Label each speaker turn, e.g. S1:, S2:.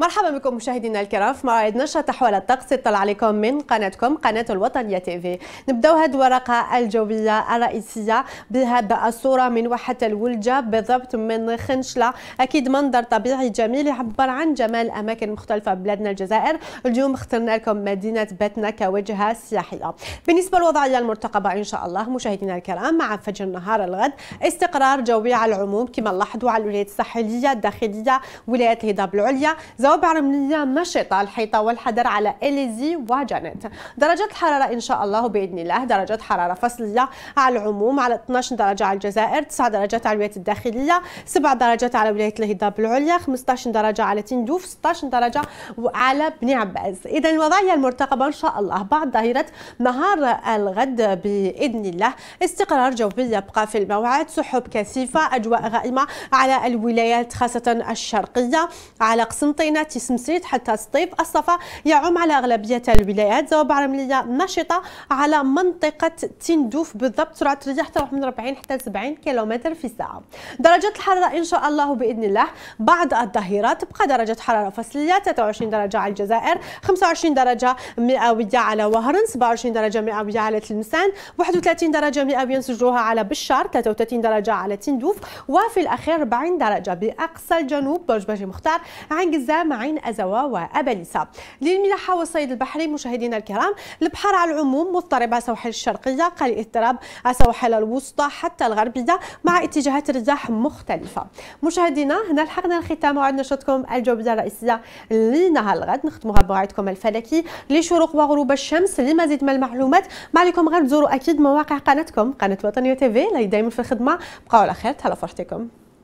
S1: مرحبا بكم مشاهدينا الكرام في موعد نشرة حول الطقس تطلع عليكم من قناتكم قناة الوطنية تيفي نبداو هذه الورقة الجوية الرئيسية بهذا الصورة من واحة الولجة بالضبط من خنشلة أكيد منظر طبيعي جميل يعبر عن جمال أماكن مختلفة ببلادنا الجزائر اليوم اخترنا لكم مدينة بتنا كوجهة سياحية بالنسبة للوضعية المرتقبة إن شاء الله مشاهدينا الكرام مع فجر نهار الغد استقرار جوي على العموم كما لاحظوا على الولايات الساحلية الداخلية ولاية الهضاب العليا زوب رملية نشطة الحيطة والحذر على إليزي وجانيت درجة الحرارة إن شاء الله بإذن الله درجة حرارة فصلية على العموم على 12 درجة على الجزائر 9 درجات على الولايات الداخلية 7 درجات على ولاية الهضاب العليا 15 درجة على تندوف 16 درجة على بني عباس إذا الوضعية المرتقبة إن شاء الله بعد ظهيرة نهار الغد بإذن الله استقرار جوي يبقى في الموعد سحب كثيفة أجواء غائمة على الولايات خاصة الشرقية على قسنطينة مدينة تسمسيت حتى الصيف الصفا يعم على أغلبية الولايات زوابع رملية نشطة على منطقة تندوف بالضبط سرعة الرياح تروح من 40 حتى 70 كيلومتر في الساعة درجة الحرارة إن شاء الله بإذن الله بعد الظهيرة تبقى درجة حرارة فصلية 23 درجة على الجزائر 25 درجة مئوية على وهرن 27 درجة مئوية على تلمسان 31 درجة مئوية نسجلوها على بشار 33 درجة على تندوف وفي الأخير 40 درجة بأقصى الجنوب برج باجي مختار عين قزام مع عين أزوا وأباليسا للملاحة والصيد البحري مشاهدينا الكرام البحر على العموم مضطرب السواحل الشرقية قليل اضطراب السواحل الوسطى حتى الغربية مع اتجاهات الرزاح مختلفة مشاهدينا هنا لحقنا الختام وعد نشرتكم الجوبزه الرئيسية لنهار الغد نختمها بموعدكم الفلكي لشروق وغروب الشمس لمزيد من المعلومات ما عليكم غير تزوروا أكيد مواقع قناتكم قناة وطنية تيفي اللي دايما في الخدمة بقاو على خير تهلا فرحتكم